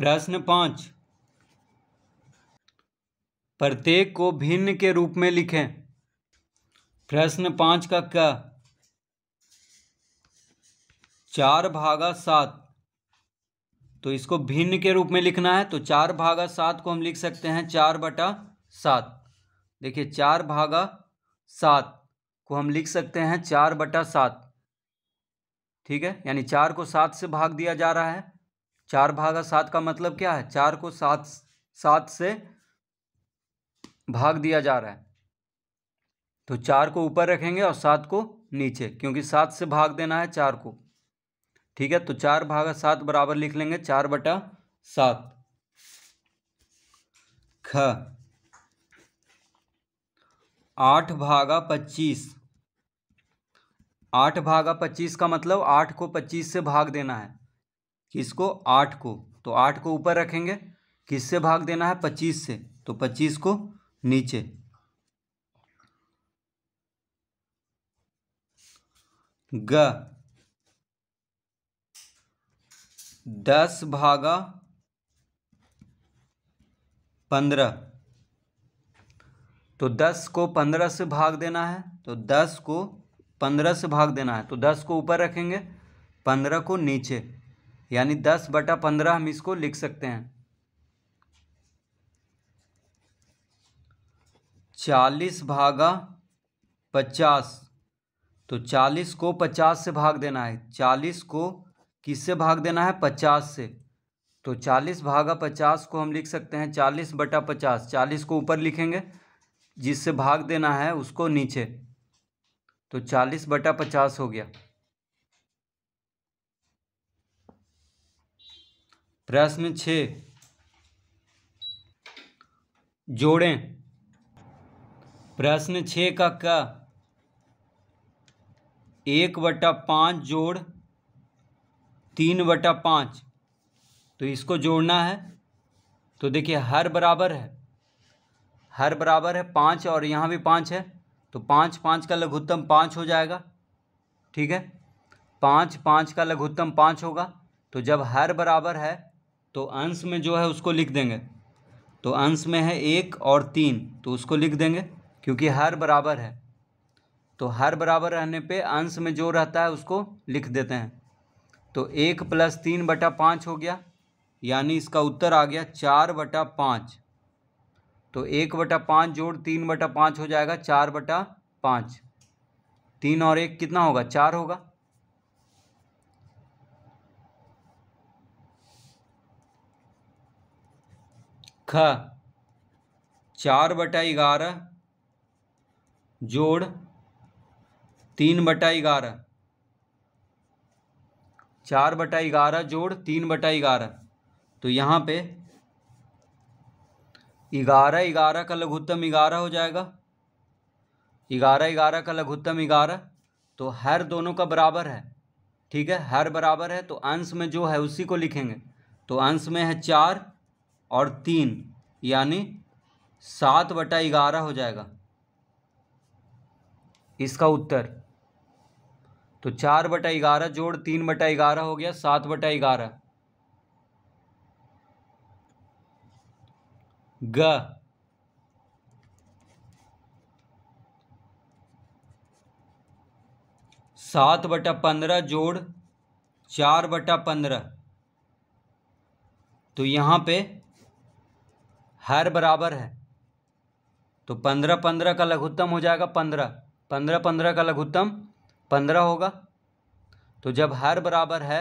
प्रश्न पाँच प्रत्येक को भिन्न के रूप में लिखें प्रश्न पाँच का क्या चार भागा सात तो इसको भिन्न के रूप में लिखना है तो चार भागा सात को हम लिख सकते हैं चार बटा सात देखिए चार भागा सात को हम लिख सकते हैं चार बटा सात ठीक है यानी चार को सात से भाग दिया जा रहा है चार भागा सात का मतलब क्या है चार को सात सात से भाग दिया जा रहा है तो चार को ऊपर रखेंगे और सात को नीचे क्योंकि सात से भाग देना है चार को ठीक है तो चार भागा सात बराबर लिख लेंगे चार बटा सात ख आठ भागा पच्चीस आठ भागा पच्चीस का मतलब आठ को पच्चीस से भाग देना है किसको आठ को तो आठ को ऊपर रखेंगे किससे भाग देना है पच्चीस से तो पच्चीस को नीचे ग दस भागा पंद्रह तो दस को पंद्रह से भाग देना है तो दस को पंद्रह से भाग देना है तो दस को ऊपर रखेंगे पंद्रह को नीचे यानी दस बटा पंद्रह हम इसको लिख सकते हैं चालीस भागा पचास तो चालीस को पचास से भाग देना है चालीस को किससे भाग देना है पचास से तो चालीस भागा पचास को हम लिख सकते हैं चालीस बटा पचास चालीस को ऊपर लिखेंगे जिससे भाग देना है उसको नीचे तो चालीस बटा पचास हो गया प्रश्न छ जोड़ें प्रश्न छ का क्या एक बटा पाँच जोड़ तीन बटा पाँच तो इसको जोड़ना है तो देखिए हर बराबर है हर बराबर है पाँच और यहाँ भी पाँच है तो पाँच पाँच का लघुत्तम पाँच हो जाएगा ठीक है पाँच पाँच का लघुत्तम पाँच होगा तो जब हर बराबर है तो अंश में जो है उसको लिख देंगे तो अंश में है एक और तीन तो उसको लिख देंगे क्योंकि हर बराबर है तो हर बराबर रहने पे अंश में जो रहता है उसको लिख देते हैं तो एक प्लस तीन बटा पाँच हो गया यानी इसका उत्तर आ गया चार बटा पाँच तो एक बटा पाँच जोड़ तीन बटा पाँच हो जाएगा चार बटा पाँच तीन और एक कितना होगा चार होगा ख चार बटा ग्यारह जोड़ तीन बटा ग्यारह चार बटा ग्यारह जोड़ तीन बटा ग्यारह तो यहाँ पे ग्यारह ग्यारह का लघुत्तम ग्यारह हो जाएगा ग्यारह ग्यारह का लघुत्तम ग्यारह तो हर दोनों का बराबर है ठीक है हर बराबर है तो अंश में जो है उसी को लिखेंगे तो अंश में है चार और तीन यानी सात बटा ग्यारह हो जाएगा इसका उत्तर तो चार बटा ग्यारह जोड़ तीन बटा ग्यारह हो गया सात बटा ग्यारह ग सात बटा पंद्रह जोड़ चार बटा पंद्रह तो यहां पे हर बराबर है तो पंद्रह पंद्रह का लघुत्तम हो जाएगा पंद्रह पंद्रह पंद्रह का लघुत्तम पंद्रह होगा तो जब हर बराबर है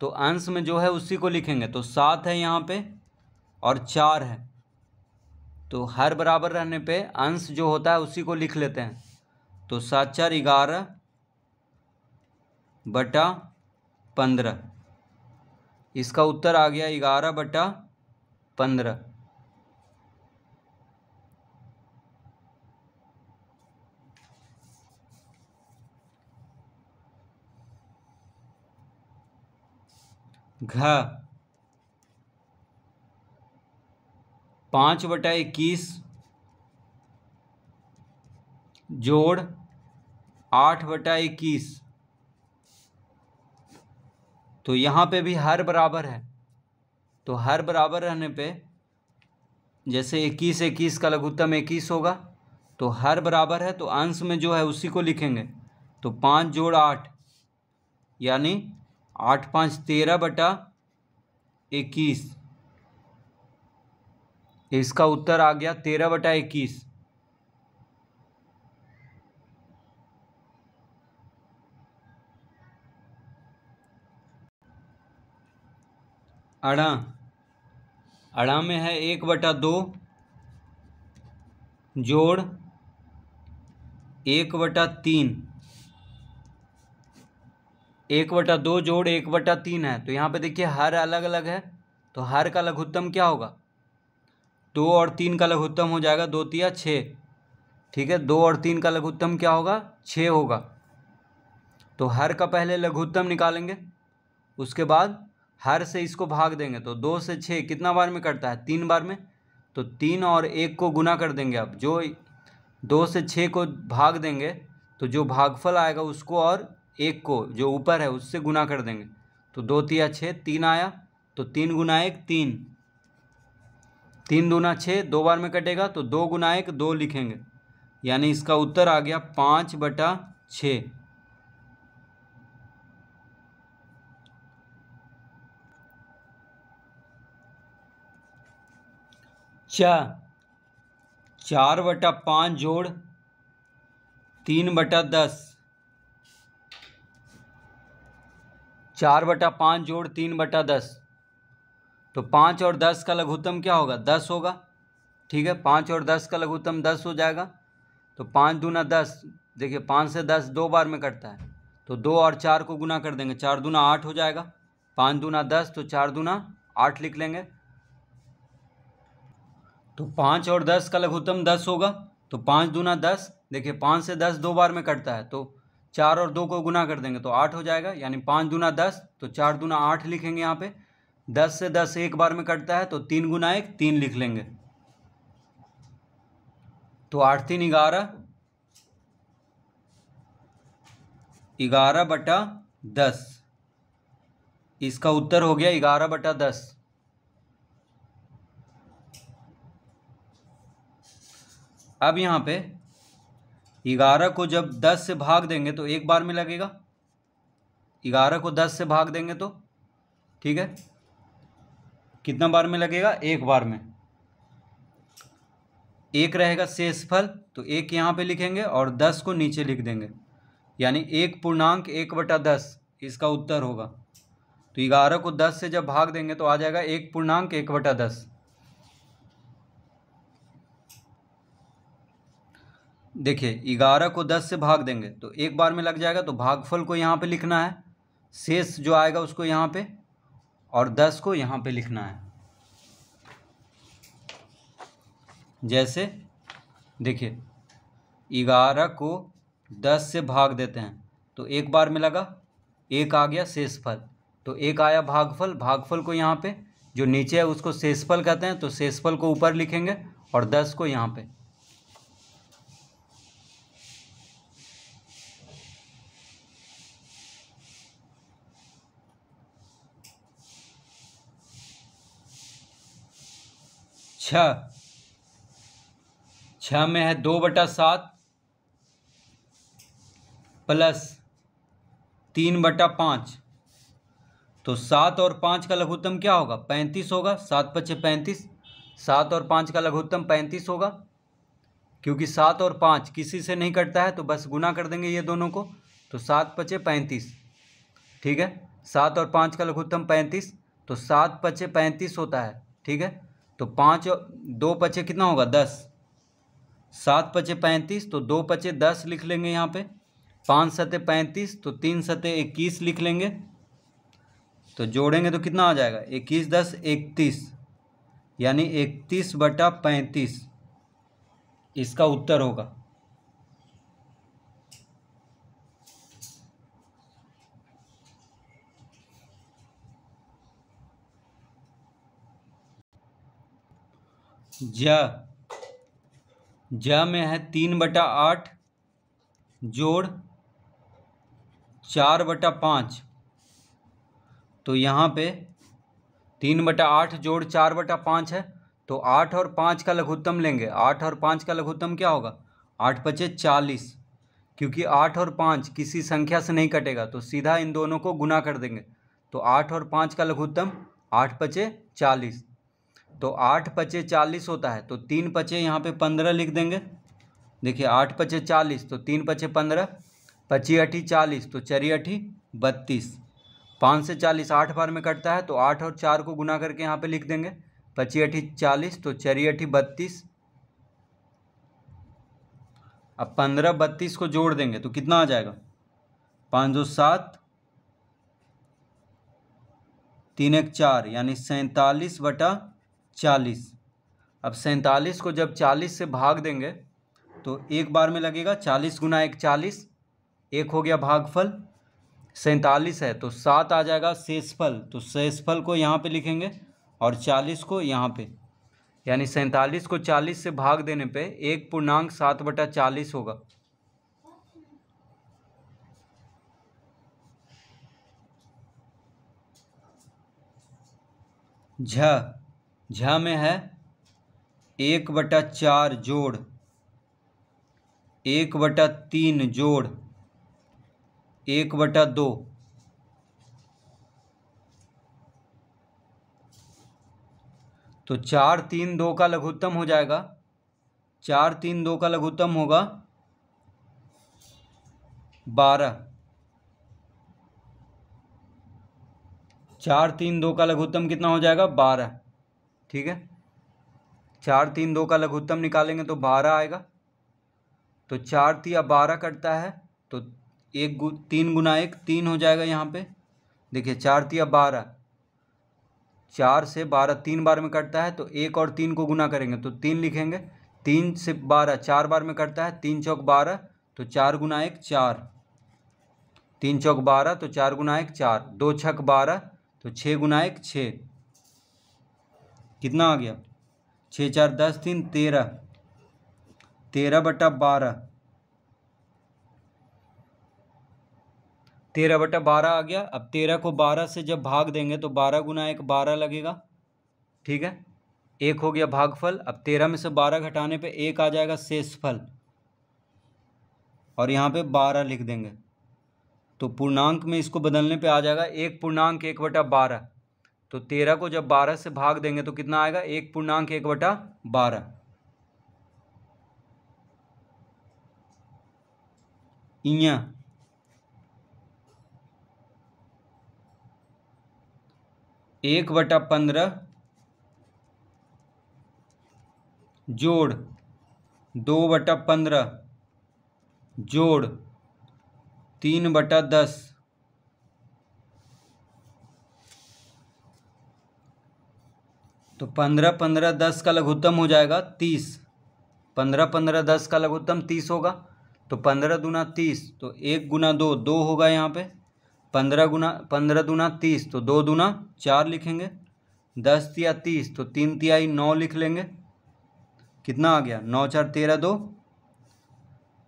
तो अंश में जो है उसी को लिखेंगे तो सात है यहाँ पे और चार है तो हर बराबर रहने पे अंश जो होता है उसी को लिख लेते हैं तो सात चार ग्यारह बटा पंद्रह इसका उत्तर आ गया ग्यारह बटा पंद्रह घ पांच बटा इक्कीस जोड़ आठ बटा इक्कीस तो यहां पे भी हर बराबर है तो हर बराबर रहने पे जैसे इक्कीस इक्कीस का लघुत्तम इक्कीस होगा तो हर बराबर है तो अंश में जो है उसी को लिखेंगे तो पांच जोड़ आठ यानी आठ पाँच तेरह बटा इक्कीस इसका उत्तर आ गया तेरह बटा इक्कीस अड़ा अड़ा में है एक बटा दो जोड़ एक बटा तीन एक बटा दो जोड़ एक बटा तीन है तो यहाँ पे देखिए हर अलग अलग है तो हर का लघुत्तम क्या होगा दो और तीन का लघुत्तम हो जाएगा दो तिया छः ठीक है दो और तीन का लघुत्तम क्या होगा छः होगा तो हर का पहले लघुत्तम निकालेंगे उसके बाद हर से इसको भाग देंगे तो दो से छः कितना बार में कटता है तीन बार में तो तीन और एक को गुना कर देंगे आप जो दो से छः को भाग देंगे तो जो भागफल आएगा उसको और एक को जो ऊपर है उससे गुना कर देंगे तो दो तिया छः तीन आया तो तीन गुना एक तीन तीन दूना छः दो बार में कटेगा तो दो गुना एक दो लिखेंगे यानी इसका उत्तर आ गया पाँच बटा छ चा चार बटा पाँच जोड़ तीन बटा दस चार बटा पाँच जोड़ तीन बटा दस तो पाँच और दस का लघुत्तम क्या होगा दस होगा ठीक है पाँच और दस का लघुत्तम दस हो जाएगा तो पाँच दूना दस देखिए पाँच से दस दो बार में कटता है तो दो और चार को गुना कर देंगे चार दूना आठ हो जाएगा पाँच दूना दस तो चार दूना आठ लिख लेंगे तो पाँच और दस का लघुत्तम दस होगा तो पाँच दूना दस देखिए पाँच से दस दो बार में कटता है तो चार और दो को गुना कर देंगे तो आठ हो जाएगा यानी पाँच दूना दस तो चार दूना आठ लिखेंगे यहाँ पे दस से दस एक बार में कटता है तो तीन गुना एक तीन लिख लेंगे तो आठ तीन ग्यारह ग्यारह बटा दस इसका उत्तर हो गया ग्यारह बटा दस अब यहाँ पे ग्यारह को जब दस से भाग देंगे तो एक बार में लगेगा ग्यारह को दस से भाग देंगे तो ठीक है कितना बार में लगेगा एक बार में एक रहेगा शेषफल तो एक यहाँ पे लिखेंगे और दस को नीचे लिख देंगे यानी एक पूर्णांक एक बटा दस इसका उत्तर होगा तो ग्यारह को दस से जब भाग देंगे तो आ जाएगा एक पूर्णांक एक बटा दस देखिए ग्यारह को दस से भाग देंगे तो एक बार में लग जाएगा तो भागफल को यहाँ पे लिखना है शेष जो आएगा उसको यहाँ पे और दस को यहाँ पे लिखना है जैसे देखिए ग्यारह को दस से भाग देते हैं तो एक बार में लगा एक आ गया शेषफल तो एक आया भागफल भागफल को यहाँ पे जो नीचे है उसको शेषफल कहते हैं तो शेषफल को ऊपर लिखेंगे और दस को यहाँ पर छ छः में है दो बटा सात प्लस तीन बटा पाँच तो सात और पाँच का लघुत्तम क्या होगा पैंतीस होगा सात पच्चे पैंतीस सात और पाँच का लघुत्तम पैंतीस होगा क्योंकि सात और पाँच किसी से नहीं कटता है तो बस गुना कर देंगे ये दोनों को तो सात पचे पैंतीस ठीक है सात और पाँच का लघुत्तम पैंतीस तो सात पचे पैंतीस होता है ठीक है तो पाँच दो पचे कितना होगा दस सात पचे पैंतीस तो दो पचे दस लिख लेंगे यहाँ पे पाँच सते पैंतीस तो तीन सते इक्कीस लिख लेंगे तो जोड़ेंगे तो कितना आ जाएगा इक्कीस दस इकतीस यानी इकतीस बटा पैंतीस इसका उत्तर होगा ज ज में है तीन बटा आठ जोड़ चार बटा पाँच तो यहाँ पे तीन बटा आठ जोड़ चार बटा पाँच है तो आठ और पाँच का लघुत्तम लेंगे आठ और पाँच का लघुत्तम क्या होगा आठ पचे चालीस क्योंकि आठ और पाँच किसी संख्या से नहीं कटेगा तो सीधा इन दोनों को गुना कर देंगे तो आठ और पाँच का लघुत्तम आठ पचे चालीस तो आठ पचे चालीस होता है तो तीन पचे यहाँ पे पंद्रह लिख देंगे देखिए आठ पचे चालीस तो तीन पचे पंद्रह पची अठी चालीस तो चरी अठी बत्तीस पाँच से चालीस आठ बार में कटता है तो आठ और चार को गुना करके यहाँ पे लिख देंगे पची अठी चालीस तो चरी अठी बत्तीस अब पंद्रह बत्तीस को जोड़ देंगे तो कितना आ जाएगा पाँच दो सात तीन एक चार यानी सैंतालीस बटा चालीस अब सैंतालीस को जब चालीस से भाग देंगे तो एक बार में लगेगा चालीस गुना एक चालीस एक हो गया भागफल सैंतालीस है तो सात आ जाएगा शेषफल तो शेषफल को यहाँ पे लिखेंगे और चालीस को यहाँ पे यानी सैंतालीस को चालीस से भाग देने पे एक पूर्णांक सात बटा चालीस होगा झ झ में है एक बटा चार जोड़ एक बटा तीन जोड़ एक बटा दो तो चार तीन दो का लघुत्तम हो जाएगा चार तीन दो का लघुत्तम होगा बारह चार तीन दो का लघुत्तम कितना हो जाएगा बारह ठीक है चार तीन दो का लघुत्तम निकालेंगे तो बारह आएगा तो चार तिया बारह कटता है तो एक गु तीन गुना एक तीन हो जाएगा यहाँ पे देखिए चार तिया बारह चार से बारह तीन बार में कटता है तो एक और तीन को गुना करेंगे तो तीन लिखेंगे तीन से बारह चार बार में कटता है तीन चौक बारह तो चार गुना एक चार तीन चौक बारह तो चार गुना एक चार दो छक बारह तो छः गुना एक छः कितना आ गया छः चार दस तीन तेरह तेरह बटा बारह तेरह बटा बारह आ गया अब तेरह को बारह से जब भाग देंगे तो बारह गुना एक बारह लगेगा ठीक है एक हो गया भागफल अब तेरह में से बारह घटाने पे एक आ जाएगा शेषफल और यहाँ पे बारह लिख देंगे तो पूर्णांक में इसको बदलने पे आ जाएगा एक पूर्णांक एक बटा बारह तो तेरह को जब बारह से भाग देंगे तो कितना आएगा एक पूर्णांक एक बटा बारह इया एक बटा पंद्रह जोड़ दो बटा पंद्रह जोड़ तीन बटा दस तो पंद्रह पंद्रह दस का लघुत्तम हो जाएगा तीस पंद्रह पंद्रह दस का लघुत्तम तीस होगा तो पंद्रह दूना तीस तो एक गुना दो दो होगा यहाँ पे पंद्रह गुना पंद्रह दूना तीस तो दो दूना चार लिखेंगे दस तिया तीस तो तीन तिहाई नौ लिख लेंगे कितना आ गया नौ चार तेरह दो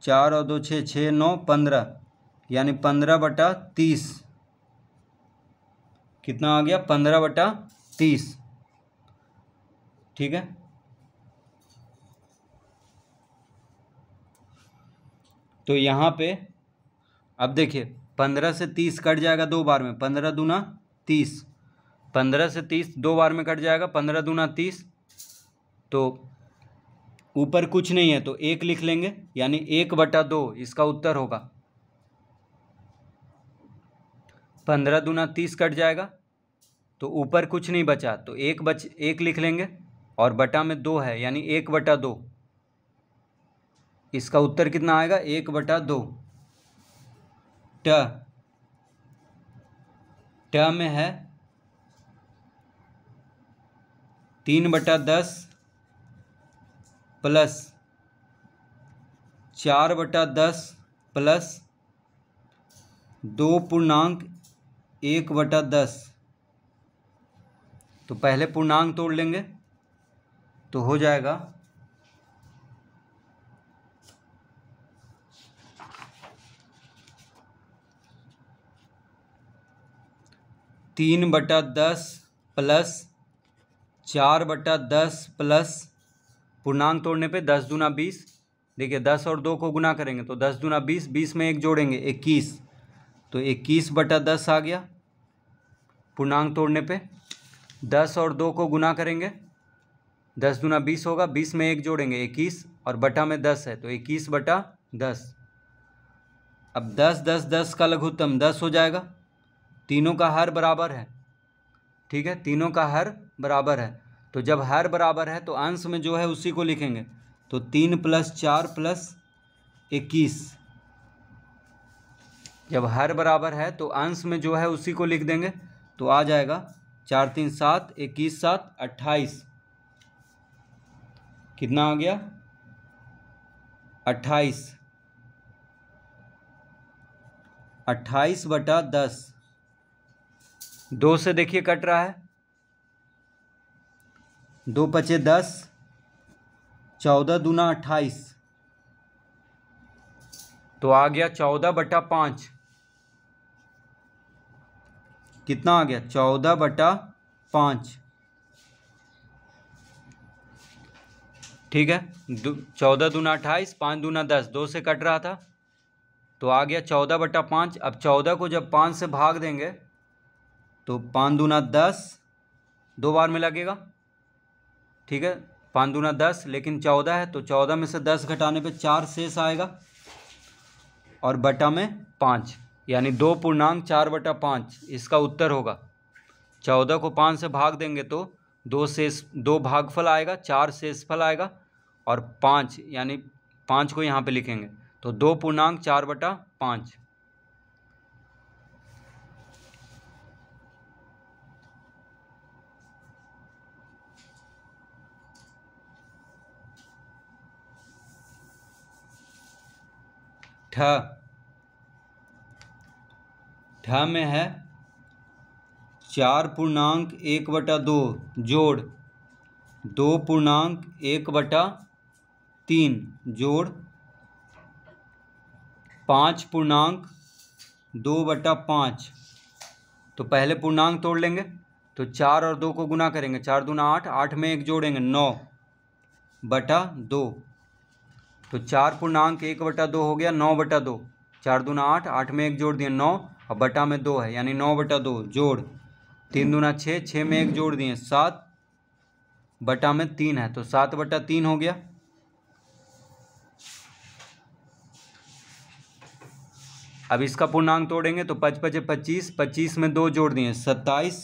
चार और दो छः छः नौ पंद्रह यानी पंद्रह बटा तीस कितना आ गया पंद्रह बटा तीस ठीक है तो यहाँ पे अब देखिए पंद्रह से तीस कट जाएगा दो बार में पंद्रह दूना तीस पंद्रह से तीस दो बार में कट जाएगा पंद्रह दूना तीस तो ऊपर कुछ नहीं है तो एक लिख लेंगे यानी एक बटा दो इसका उत्तर होगा पंद्रह दूना तीस कट जाएगा तो ऊपर कुछ नहीं बचा तो एक बच एक लिख लेंगे और बटा में दो है यानी एक बटा दो इसका उत्तर कितना आएगा एक बटा दो ट ट में है तीन बटा दस प्लस चार बटा दस प्लस दो पूर्णांक एक बटा दस तो पहले पूर्णांक तोड़ लेंगे तो हो जाएगा तीन बटा दस प्लस चार बटा दस प्लस पूर्णांक तोड़ने पे दस दूना बीस देखिए दस और दो को गुना करेंगे तो दस दूना बीस बीस में एक जोड़ेंगे इक्कीस तो इक्कीस बटा दस आ गया पूर्णांक तोड़ने पे दस और दो को गुना करेंगे दस दूना बीस होगा बीस में एक जोड़ेंगे इक्कीस और बटा में दस है तो इक्कीस बटा दस अब दस दस दस का लघुत्तम दस हो जाएगा तीनों का हर बराबर है ठीक है तीनों का हर बराबर है तो जब हर बराबर है तो अंश में जो है उसी को लिखेंगे तो तीन प्लस चार प्लस इक्कीस जब हर बराबर है तो अंश में जो है उसी को लिख देंगे तो आ जाएगा चार तीन सात इक्कीस सात अट्ठाईस कितना आ गया अट्ठाईस अट्ठाईस बटा दस दो से देखिए कट रहा है दो पचे दस चौदह दूना अट्ठाईस तो आ गया चौदह बटा पाँच कितना आ गया चौदह बटा पाँच ठीक है चौदह दूना अट्ठाईस पाँच दूना दस दो से कट रहा था तो आ गया चौदह बटा पाँच अब चौदह को जब पाँच से भाग देंगे तो पाँच दूना दस दो बार में लगेगा ठीक है पाँच दूना दस लेकिन चौदह है तो चौदह में से दस घटाने पे चार शेष आएगा और बटा में पाँच यानी दो पूर्णांक चार बटा पाँच इसका उत्तर होगा चौदह को पाँच से भाग देंगे तो दो शेष दो भागफल आएगा चार शेषफल आएगा और पाँच यानी पाँच को यहाँ पे लिखेंगे तो दो पूर्णांक चार बटा पाँच ठ ठ में है चार पूर्णांक एक बटा दो जोड़ दो पूर्णांक एक बटा तीन जोड़ पाँच पूर्णांक दो बटा पाँच तो पहले पूर्णांक तोड़ लेंगे तो चार और दो को गुना करेंगे चार दूना आठ आठ में एक जोड़ेंगे नौ बटा दो तो चार पूर्णांक एक बटा दो हो गया नौ बटा दो चार दूना आठ आठ में एक जोड़ दिए नौ और बटा में दो है यानी नौ बटा दो जोड़ तीन दूना छः छः में एक जोड़ दिए सात बटा में तीन है तो सात बटा तीन हो गया अब इसका पूर्णांक तोड़ेंगे तो पच पचे पच्चीस पच्चीस में दो जोड़ दिए सत्ताईस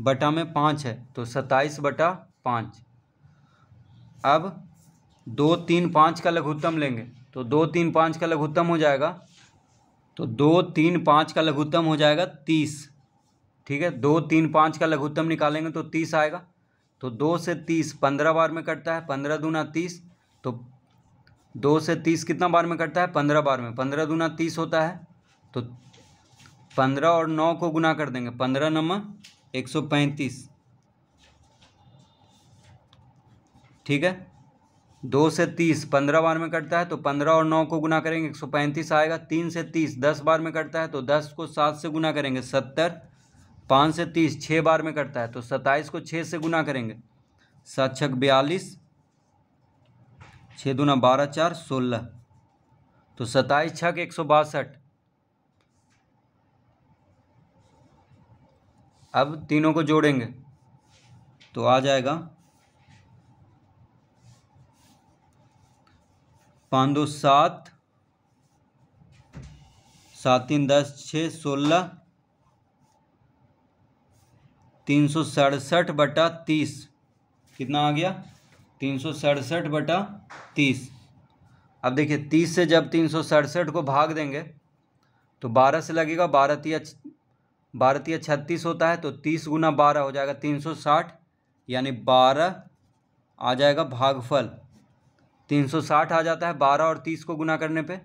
बटा में पाँच है तो सत्ताईस बटा पाँच अब दो तीन पाँच का लघुत्तम लेंगे तो दो तीन पाँच का लघुत्तम हो जाएगा तो दो तीन पाँच का लघुत्तम हो जाएगा तीस ठीक है दो तीन पाँच का लघुत्तम निकालेंगे तो तीस आएगा तो दो से तीस पंद्रह बार में कटता है पंद्रह दूना तीस तो दो से तीस कितना बार में कटता है पंद्रह बार में पंद्रह दूना तीस होता है तो पंद्रह और नौ को गुना कर देंगे पंद्रह नम्बर एक सौ पैंतीस ठीक है दो से तीस पंद्रह बार में कटता है तो पंद्रह और नौ को गुना करेंगे एक सौ पैंतीस आएगा तीन से तीस दस बार में कटता है तो दस को सात से गुना करेंगे सत्तर पाँच से तीस छः बार में कटता है तो सत्ताईस को छः से गुना करेंगे सात बयालीस छः दूना बारह चार सोलह तो सत्ताईस छः के एक सौ बासठ अब तीनों को जोड़ेंगे तो आ जाएगा पाँच दो सात सात तीन दस छः सोलह तीन सौ सड़सठ बटा तीस कितना आ गया तीन सौ सड़सठ बटा तीस अब देखिए तीस से जब तीन सौ सड़सठ को भाग देंगे तो बारह से लगेगा बारह तिया बारह छत्तीस होता है तो तीस गुना बारह हो जाएगा तीन सौ साठ यानी बारह आ जाएगा भागफल तीन सौ साठ आ जाता है बारह और तीस को गुना करने पे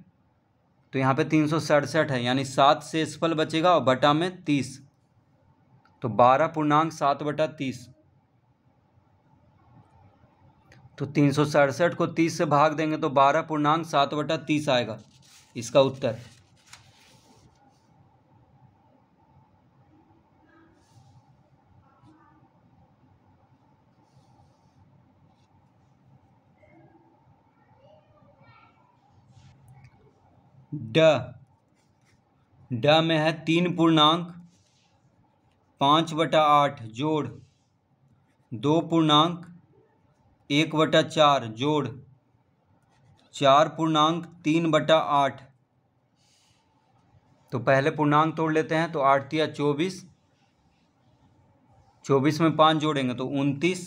तो यहाँ पे तीन सौ सड़सठ है यानी सात शेषफल बचेगा और बटा में तीस तो बारह पूर्णांक सात बटा तीस तो तीन सौ सड़सठ को तीस से भाग देंगे तो बारह पूर्णांक सात बटा तीस आएगा इसका उत्तर ड ड में है तीन पूर्णांक पाँच बटा आठ जोड़ दो पूर्णांक एक बटा चार जोड़ चार पूर्णांक तीन बटा आठ तो पहले पूर्णांक तोड़ लेते हैं तो आठ या चौबीस चौबीस में पाँच जोड़ेंगे तो उनतीस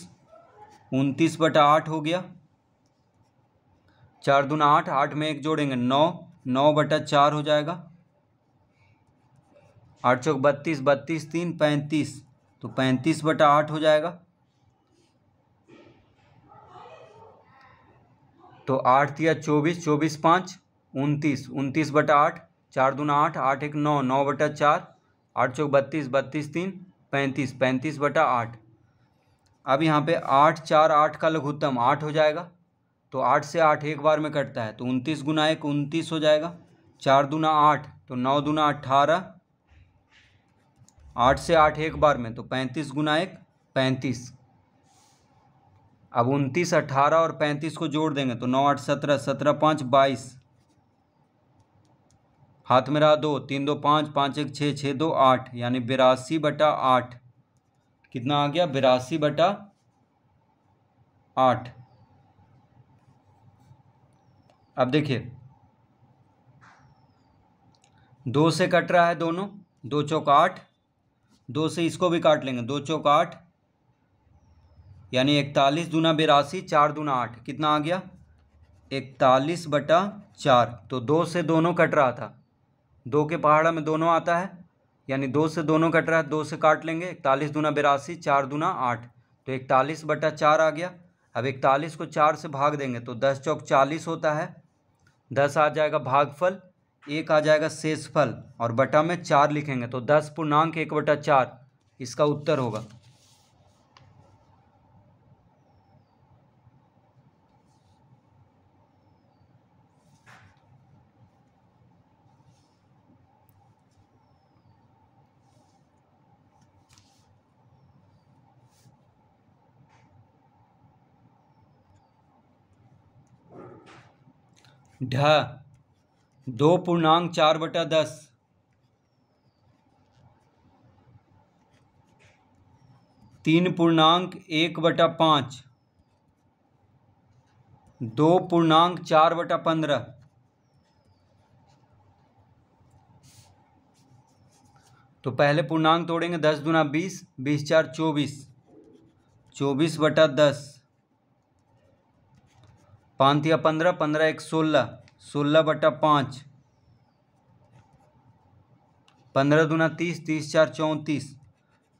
उनतीस बटा आठ हो गया चार दून आठ आठ में एक जोड़ेंगे नौ नौ बटा चार हो जाएगा आठ चौक बत्तीस बत्तीस तीन पैंतीस तो पैंतीस बटा आठ हो जाएगा तो आठ दिया चौबीस चौबीस पाँच उनतीस उनतीस बटा आठ चार दूना आठ आठ एक नौ नौ बटा चार आठ चौक बत्तीस बत्तीस तीन पैंतीस पैंतीस बटा आठ अब यहाँ पे आठ चार आठ का लघुत्तम आठ हो जाएगा तो आठ से आठ एक बार में कटता है तो उनतीस गुना एक उनतीस हो जाएगा चार दूना आठ तो नौ दूना अठारह आठ से आठ एक बार में तो पैंतीस गुना एक पैंतीस अब उनतीस अट्ठारह और पैंतीस को जोड़ देंगे तो नौ आठ सत्रह सत्रह पाँच बाईस हाथ में रहा दो तीन दो पाँच पाँच एक छः छः दो आठ यानी बिरासी बटा आठ कितना आ गया बिरासी बटा आठ अब देखिए दो से कट रहा है दोनों दो चौक आठ दो से इसको भी काट लेंगे दो चौक आठ यानी इकतालीस दूना बेरासी चार दूना आठ कितना आ गया इकतालीस बटा चार तो दो से दोनों कट रहा था दो के पहाड़ा में दोनों आता है यानी दो से दोनों कट रहा है दो से काट लेंगे इकतालीस दूना बेरासी चार दूना आठ तो इकतालीस बटा चार आ गया अब इकतालीस को चार से भाग देंगे तो दस चौक चालीस होता है दस आ जाएगा भागफल एक आ जाएगा शेषफल और बटा में चार लिखेंगे तो दस पूर्णांक एक बटा चार इसका उत्तर होगा ढ दो पूर्णांक चार बटा दस तीन पूर्णांक एक बटा पाँच दो पूर्णांक चार बटा पंद्रह तो पहले पूर्णांक तोड़ेंगे दस दुना बीस बीस चार चौबीस चौबीस बटा दस पाँच या पंद्रह पंद्रह एक सोलह सोलह बटा पाँच पंद्रह दूना तीस तीस चार चौंतीस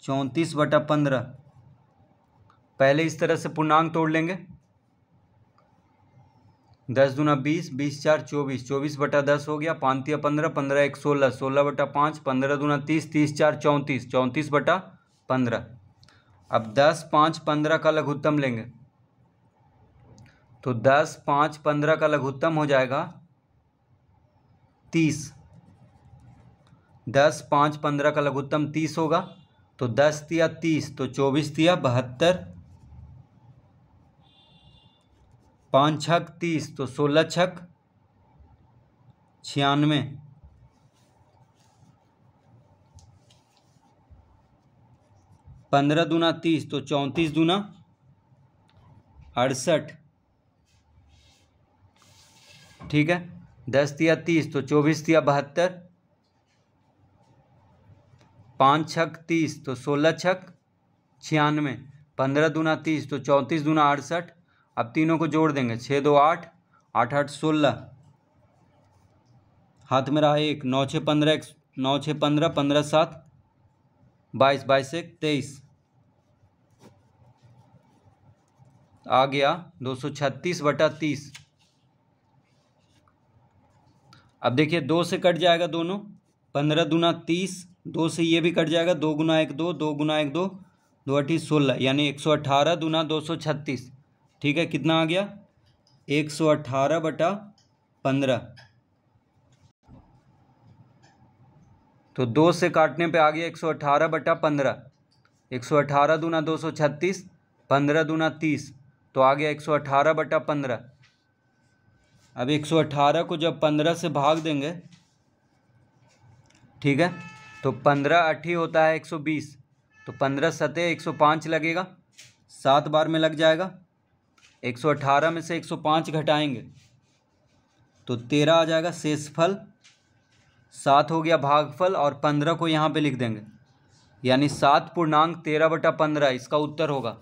चौंतीस बटा पंद्रह पहले इस तरह से पूर्णांक तोड़ लेंगे दस दूना बीस बीस चार चौबीस चौबीस बटा दस हो गया पाँच या पंद्रह पंद्रह एक सोलह सोलह बटा पाँच पंद्रह दूना तीस तीस चार चौंतीस चौंतीस बटा पंद्रह अब दस पाँच पंद्रह का लघुत्तम लेंगे तो दस पाँच पंद्रह का लघुत्तम हो जाएगा तीस दस पाँच पंद्रह का लघुत्तम तीस होगा तो दस तिया तीस तो चौबीस तिया बहत्तर पाँच छक तीस तो सोलह छक छियानवे पंद्रह दूना तीस तो चौंतीस दूना अड़सठ ठीक है दस दिया तीस तो चौबीस दिया बहत्तर पाँच छक तीस तो सोलह छक छियानवे पंद्रह दूना तीस तो चौंतीस दूना अड़सठ अब तीनों को जोड़ देंगे छः दो आठ आठ आठ सोलह हाथ में रहा एक नौ छः पंद्रह एक नौ छः पंद्रह पंद्रह सात बाईस बाईस एक तेईस आ गया दो सौ छत्तीस बटा तीस अब देखिए दो से कट जाएगा दोनों पंद्रह दुना तीस दो से ये भी कट जाएगा दो गुना एक दो दो गुना एक दो दो अठी सोलह यानी एक सौ अठारह दुना दो सौ छत्तीस ठीक है कितना आ गया एक सौ अठारह बटा पंद्रह तो दो से काटने पे आ गया एक सौ अट्ठारह बटा पंद्रह एक सौ अठारह दूना दो सौ छत्तीस पंद्रह दुना तीस तो आ गया एक सौ अठारह बटा पंद्रह अब 118 को जब 15 से भाग देंगे ठीक है तो 15 अट्ठी होता है 120 तो 15 सतह 105 लगेगा सात बार में लग जाएगा 118 में से 105 घटाएंगे तो तेरह आ जाएगा शेषफल सात हो गया भागफल और पंद्रह को यहाँ पे लिख देंगे यानी सात पूर्णांक तेरह बटा पंद्रह इसका उत्तर होगा